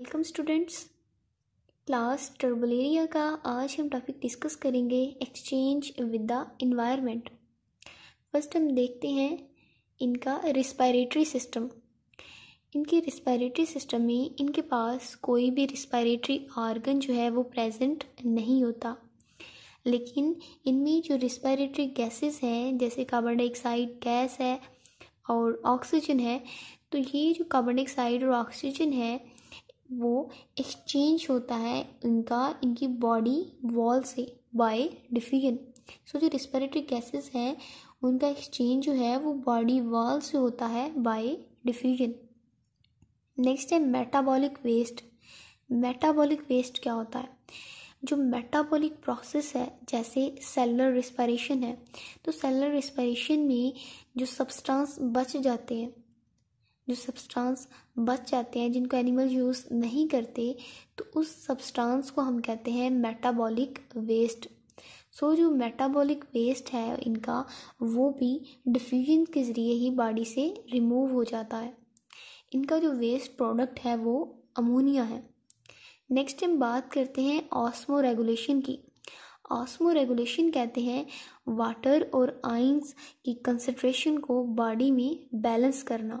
Welcome students class टर्बलेरिया का आज हम टॉपिक डिस्कस करेंगे exchange with the environment first हम देखते हैं इनका रिस्पायरेटरी सिस्टम इनके रिस्पायरेटरी सिस्टम में इनके पास कोई भी रिस्पायरेटरी ऑर्गन जो है वो प्रेजेंट नहीं होता लेकिन इनमें जो रिस्पायरेटरी गैसेस हैं जैसे कार्बन डाइऑक्साइड गैस है और ऑक्सीजन है तो ये जो कार्बन डाइऑक्साइड और ऑक्सीजन है वो एक्सचेंज होता है इनका इनकी बॉडी वॉल से बाय डिफ्यूजन सो जो रिस्पिरेटरी गैसेस हैं उनका एक्सचेंज जो है वो बॉडी वॉल से होता है बाय डिफ्यूजन नेक्स्ट है मेटाबॉलिक वेस्ट मेटाबॉलिक वेस्ट क्या होता है जो मेटाबॉलिक प्रोसेस है जैसे सेलुलर रिस्पायरेशन है तो सेलुलर रिस्पायरेशन में जो सब्सटेंस बच जाते हैं जो सब्सटेंस बच जाते हैं जिनको एनिमल यूज़ नहीं करते तो उस सब्सटेंस को हम कहते हैं मेटाबॉलिक वेस्ट सो जो मेटाबॉलिक वेस्ट है इनका वो भी डिफ्यूजन के ज़रिए ही बॉडी से रिमूव हो जाता है इनका जो वेस्ट प्रोडक्ट है वो अमोनिया है नेक्स्ट हम बात करते हैं ऑस्मो रेगुलेशन की ऑस्मो रेगुलेशन कहते हैं वाटर और आइंस की कंसनट्रेशन को बॉडी में बैलेंस करना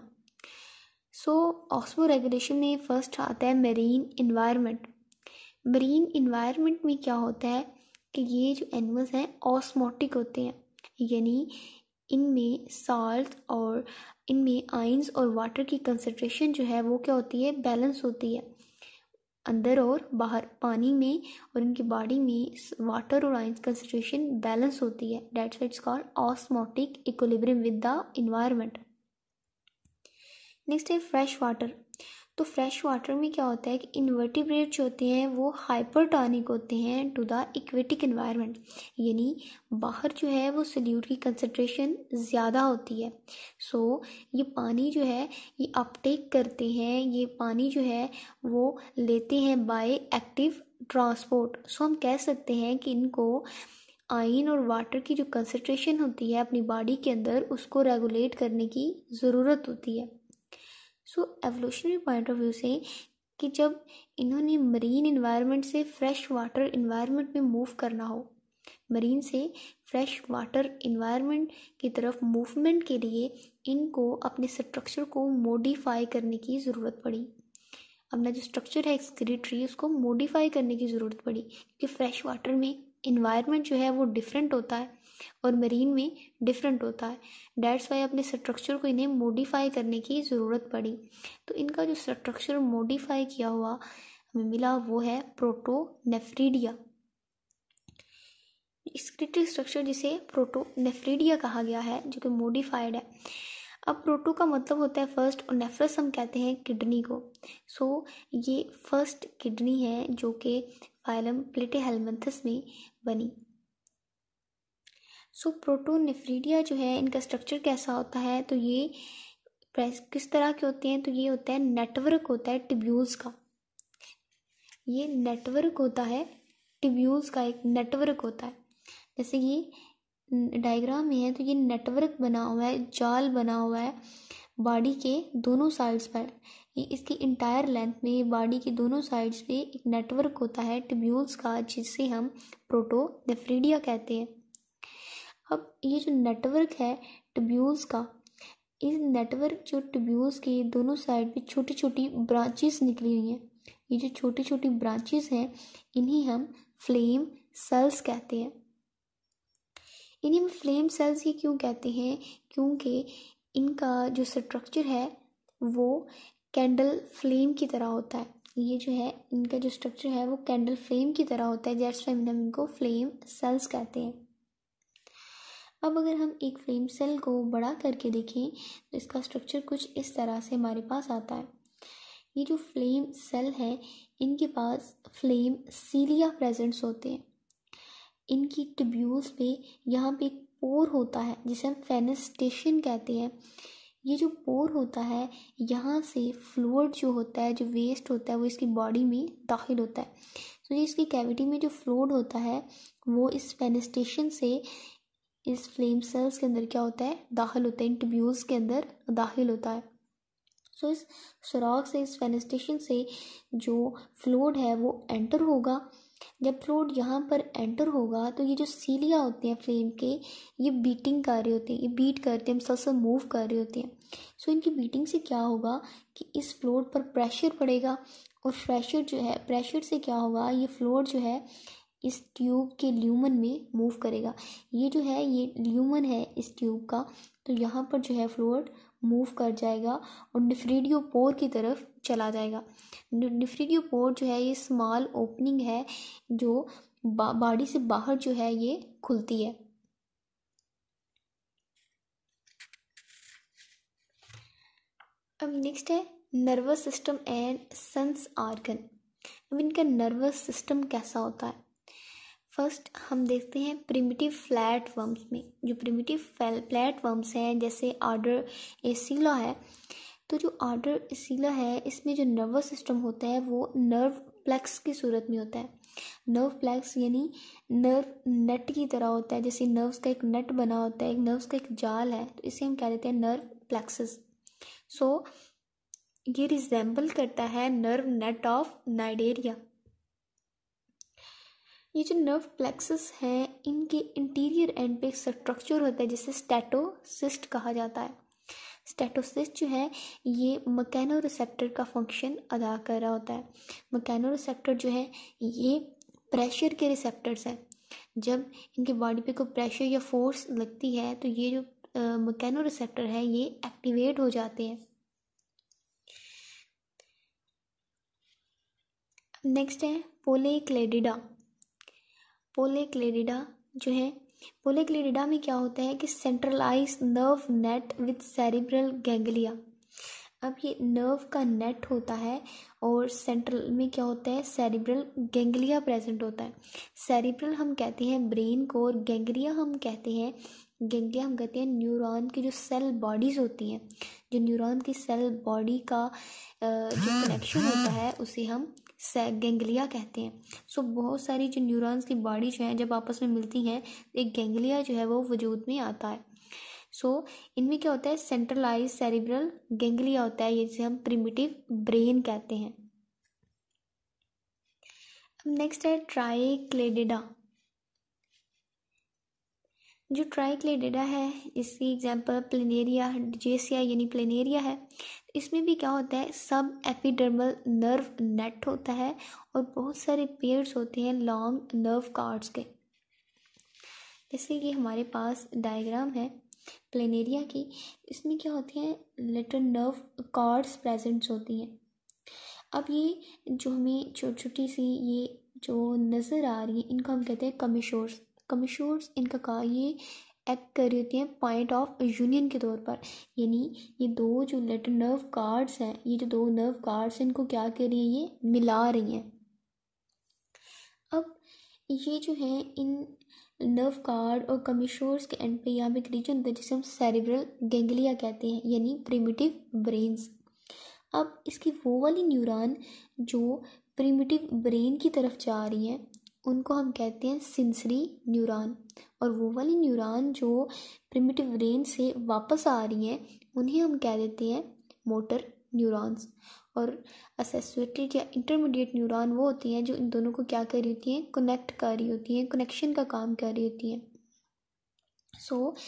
सो ऑक्सबो रेगुलेशन में फर्स्ट आता है मरीन इन्वायरमेंट मरीन इन्वायरमेंट में क्या होता है कि ये जो एनिमल्स हैं ऑस्मोटिक होते हैं यानी इनमें साल्ट और इनमें आइंस और वाटर की कंसनट्रेशन जो है वो क्या होती है बैलेंस होती है अंदर और बाहर पानी में और इनकी बॉडी में वाटर और आइंस कंसनट्रेशन बैलेंस होती है that's its called osmotic equilibrium with the environment next है फ्रेश वाटर तो फ्रेश वाटर में क्या होता है कि इन्वर्टिब्रेट जो होते हैं वो हाइपरटॉनिक होते हैं टू द इक्वेटिक इन्वायरमेंट यानी बाहर जो है वो सल्यूट की कंसनट्रेशन ज़्यादा होती है सो so, ये पानी जो है ये अपटेक करते हैं ये पानी जो है वो लेते हैं बाय एक्टिव ट्रांसपोर्ट सो हम कह सकते हैं कि इनको आयन और वाटर की जो कंसनट्रेशन होती है अपनी बॉडी के अंदर उसको रेगुलेट करने की ज़रूरत होती है so evolutionary point of view से कि जब इन्होंने मरीन इन्वायरमेंट से फ्रेश वाटर इन्वायरमेंट में मूव करना हो मरीन से फ्रेश वाटर इन्वायरमेंट की तरफ मूवमेंट के लिए इनको अपने स्ट्रक्चर को मॉडिफाई करने की ज़रूरत पड़ी अपना जो स्ट्रक्चर है एक्सक्रीटरी उसको मॉडिफाई करने की ज़रूरत पड़ी क्योंकि फ्रेश वाटर में इन्वायरमेंट जो है वो डिफरेंट होता है और मरीन में डिफरेंट होता है डैट्स वाई अपने स्ट्रक्चर को इन्हें मॉडिफाई करने की ज़रूरत पड़ी तो इनका जो स्ट्रक्चर मॉडिफाई किया हुआ हमें मिला वो है प्रोटोनेफ्रीडिया स्क्रिटिक स्ट्रक्चर जिसे नेफ्रीडिया कहा गया है जो कि मॉडिफाइड है अब प्रोटो का मतलब होता है फर्स्ट और नेफ्रस हम कहते हैं किडनी को सो so, ये फर्स्ट किडनी है जो कि फाइलम प्लेटेहेलमंथस में बनी सो प्रोटोनेफ्रीडिया जो है इनका स्ट्रक्चर कैसा होता है तो ये प्रेस किस तरह के होते हैं तो ये होता है नेटवर्क होता है टिब्यूल्स का ये नेटवर्क होता है टिब्यूल्स का एक नेटवर्क होता है जैसे ये डायग्राम में है तो ये नेटवर्क बना हुआ है जाल बना हुआ है बॉडी के दोनों साइड्स पर ये इसकी इंटायर लेंथ में बॉडी के दोनों साइड्स पे एक नेटवर्क होता है ट्यूब्यूल्स का जिसे हम प्रोटोनेफ्रीडिया कहते हैं अब ये जो नेटवर्क है ट्यूब्यूल्स का इस नेटवर्क जो ट्यूब्यूल्स के दोनों साइड पे छोटी छोटी ब्रांचेस निकली हुई हैं ये जो छोटी छोटी ब्रांचेस हैं इन्हें हम फ्लेम सेल्स कहते हैं इन्हें हम फ्लेम सेल्स ही क्यों कहते हैं क्योंकि इनका जो स्ट्रक्चर है वो कैंडल फ्लेम की तरह होता है ये जो है इनका जो स्ट्रक्चर है वो कैंडल फ्लेम की तरह होता है जैसे हम इनको फ्लेम सेल्स कहते हैं अब अगर हम एक फ्लेम सेल को बड़ा करके देखें तो इसका स्ट्रक्चर कुछ इस तरह से हमारे पास आता है ये जो फ्लेम सेल है इनके पास फ्लेम सीलिया प्रेजेंट्स होते हैं इनकी ट्यूब्यूल्स पे यहाँ पे एक पोर होता है जिसे हम फेनेस्टेशन कहते हैं ये जो पोर होता है यहाँ से फ्लूड जो होता है जो वेस्ट होता है वो इसकी बॉडी में दाखिल होता है तो ये इसकी कैविटी में जो फ्लूड होता है वो इस फेनेस्टेशन से इस फ्लेम सेल्स के अंदर क्या होता है दाखिल होता है इन के अंदर दाखिल होता है सो तो so, इस सुराख से इस फेनेस्टेशन से जो फ्लोड है वो एंटर होगा जब फ्लूड यहाँ पर एंटर होगा तो ये जो सीलियाँ होती हैं फ्लेम के ये बीटिंग कर रहे होते हैं ये बीट करते हैं मुसलसल मूव कर रहे होते हैं सो इनकी बीटिंग से क्या होगा कि इस फ्लोट पर प्रेशर पड़ेगा और प्रेशर जो है प्रेशर से क्या होगा ये फ्लोर जो है इस ट्यूब के ल्यूमन में मूव करेगा ये जो है ये ल्यूमन है इस ट्यूब का तो यहाँ पर जो है फ्लोर मूव कर जाएगा और डिफ्रीडियो पोर की तरफ चला जाएगा डिफ्रीक्यूपोर्ट जो है ये स्मॉल ओपनिंग है जो बॉडी से बाहर जो है ये खुलती है अब नेक्स्ट है nervous system and sense organ अब इनका नर्वस सिस्टम कैसा होता है फर्स्ट हम देखते हैं प्रिमिटिव फ्लैट वर्म्स में जो प्रिमिटिव फ्लैट वर्म्स हैं जैसे आर्डर एसीला है तो जो आर्डर सीला है इसमें जो नर्वस सिस्टम होता है वो नर्व प्लेक्स की सूरत में होता है नर्व प्लेक्स यानी नर्व नेट की तरह होता है जैसे नर्व्स का एक नेट बना होता है एक नर्व्स का एक जाल है तो इसे हम कह देते हैं नर्व प्लेक्सेस सो ये रिजेंबल करता है नर्व नेट ऑफ नाइडेरिया ये जो नर्व प्लेक्सस हैं इनके इंटीरियर एंड पे एक स्ट्रक्चर होता है जिसे स्टैटोसिस्ट कहा जाता है स्टेटोसिस जो है ये मकैनो रिसेप्टर का फंक्शन अदा कर रहा होता है मकैनो रिसेप्टर जो है ये प्रेशर के रिसेप्टर्स हैं जब इनके बॉडी पे कोई प्रेशर या फोर्स लगती है तो ये जो मकैनो रिसेप्टर है ये एक्टिवेट हो जाते हैं नेक्स्ट है पोलेक्लेडिडा पोलेक्लेडिडा जो है पोलिक्लिडिडा में क्या होता है कि centralise nerve net with cerebral ganglia अब ये नर्व का नेट होता है और सेंट्रल में क्या होता है सेरिब्रल गेंगलिया प्रेजेंट होता है सेरिब्रल हम कहते हैं ब्रेन को और गेंगलिया हम कहते हैं गैंग्लिया हम कहते हैं न्यूरॉन की जो सेल बॉडीज़ होती हैं जो न्यूरॉन की सेल बॉडी का जो कनेक्शन हाँ। होता है उसे हम गेंगलिया कहते हैं सो बहुत सारी जो न्यूरॉन्स की बॉडी जो हैं जब आपस में मिलती हैं एक गेंगलिया जो है वो वजूद में आता है सो so, इनमें क्या होता है सेंट्रलाइज सेरिब्रल गेंगलिया होता है जिसे हम प्रिमिटिव ब्रेन कहते हैं अब नेक्स्ट है ट्राइक्लेडिडा जो ट्राइक्लेडेडा है इसकी एग्जांपल प्लेनेरिया जेसिया यानी प्लेनेरिया है इसमें भी क्या होता है सब एपिडर्मल नर्व नेट होता है और बहुत सारे पेयर्स होते हैं लॉन्ग नर्व कार्ड्स के जैसे कि हमारे पास डायग्राम है प्लेनेरिया की इसमें क्या होते हैं लिटल नर्व कार्ड्स प्रेजेंट्स होती हैं अब ये जो हमें छोटी छोटी सी ये जो नज़र आ रही है इनको हम कहते हैं कमिशोर्स कमीशोर्स इनका का ये एक्ट कर रही होती हैं पॉइंट ऑफ यूनियन के तौर पर यानी ये दो जो लेटर नर्व कार्ड्स हैं ये जो दो नर्व कार्ड्स हैं इनको क्या कर रही हैं ये मिला रही हैं अब ये जो है इन नर्व कार्ड और कमीशोर्स के एंड पे यहाँ पे एक रीजन होता है जिसे हम सेरेब्रल गेंगलिया कहते हैं यानी प्रिमिटिव ब्रेन्स अब इसकी वो वाली न्यूरान जो प्रिमिटिव ब्रेन की तरफ जा रही हैं उनको हम कहते हैं सिंसरी न्यूरॉन और वो वाली न्यूरॉन जो प्रिमिटिव ब्रेन से वापस आ रही हैं उन्हें हम कह देते हैं मोटर न्यूरॉन्स और असेसुएटेड या इंटरमीडिएट न्यूरॉन वो होती हैं जो इन दोनों को क्या कर रही होती हैं कनेक्ट कर रही होती हैं कनेक्शन का काम कर रही होती हैं सो so,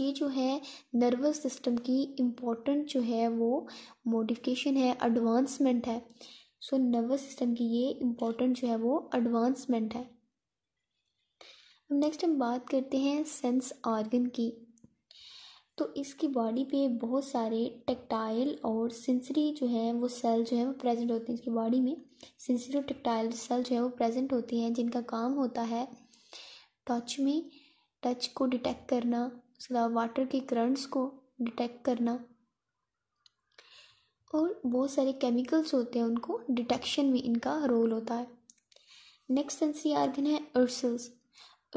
ये जो है नर्वस सिस्टम की इम्पोर्टेंट जो है वो मॉडिफिकेशन है एडवांसमेंट है सो नर्वस सिस्टम की ये इम्पोर्टेंट जो है वो एडवांसमेंट है अब नेक्स्ट हम बात करते हैं सेंस ऑर्गन की तो इसकी बॉडी पे बहुत सारे टेक्टाइल और सेंसरी जो है वो सेल जो है वो प्रेजेंट होते हैं इसकी बॉडी में सेंसरी और टेक्टाइल सेल जो है वो प्रेजेंट होते हैं जिनका काम होता है टच में टच को डिटेक्ट करना उसके अलावा वाटर के करंट्स को डिटेक्ट करना और बहुत सारे केमिकल्स होते हैं उनको डिटेक्शन में इनका रोल होता है नेक्स्ट सेंसरी आर्गन है अर्सल्स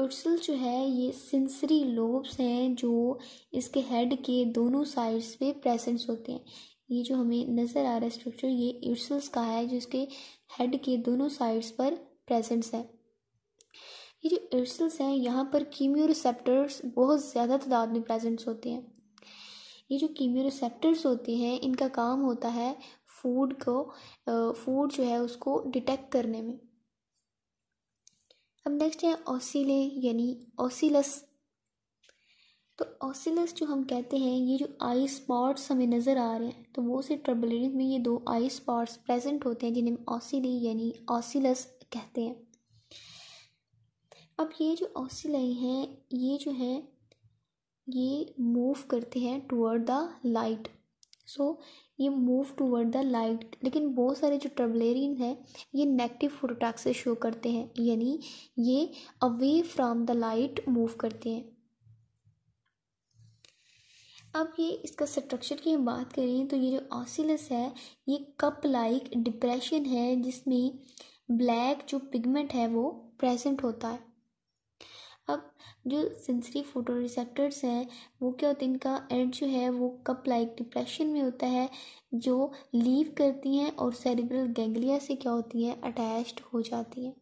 अर्सल जो है ये सेंसरी लोब्स हैं जो इसके हेड के दोनों साइड्स पे प्रेजेंट्स होते हैं ये जो हमें नज़र आ रहा है स्ट्रक्चर ये अर्सल्स का है जो इसके हेड के दोनों साइड्स पर प्रेजेंट्स है ये जो अर्सल्स हैं यहाँ पर कीमियो रिसेप्टर्स बहुत ज़्यादा तादाद में प्रेजेंट्स होते हैं ये जो रिसेप्टर्स होते हैं इनका काम होता है फूड को फूड जो है उसको डिटेक्ट करने में अब नेक्स्ट है ऑसिले यानी ऑसिलस तो ऑसिलस जो हम कहते हैं ये जो आई स्पॉट्स हमें नज़र आ रहे हैं तो वो से टर्बुलेंस में ये दो आई स्पॉट्स प्रेजेंट होते हैं जिन्हें ऑसिले यानी ऑसिलस कहते हैं अब ये जो ऑसिले हैं ये जो है ये मूव करते हैं टूवर्ड द लाइट सो ये मूव टूवर्ड द लाइट लेकिन बहुत सारे जो ट्रबलेरिन हैं ये नेगेटिव फोटोटैक्सेस शो करते हैं यानी ये away from the light move करते हैं अब ये इसका स्ट्रक्चर की हम बात करें तो ये जो ऑसिलस है ये कप लाइक डिप्रेशन है जिसमें ब्लैक जो पिगमेंट है वो प्रेजेंट होता है अब जो सेंसरी फोटो रिसेप्टर्स हैं वो क्या होते हैं इनका एड जो है वो कप लाइक डिप्रेशन में होता है जो लीव करती हैं और सेरिब्रल गैंग्लिया से क्या होती हैं अटैच्ड हो जाती हैं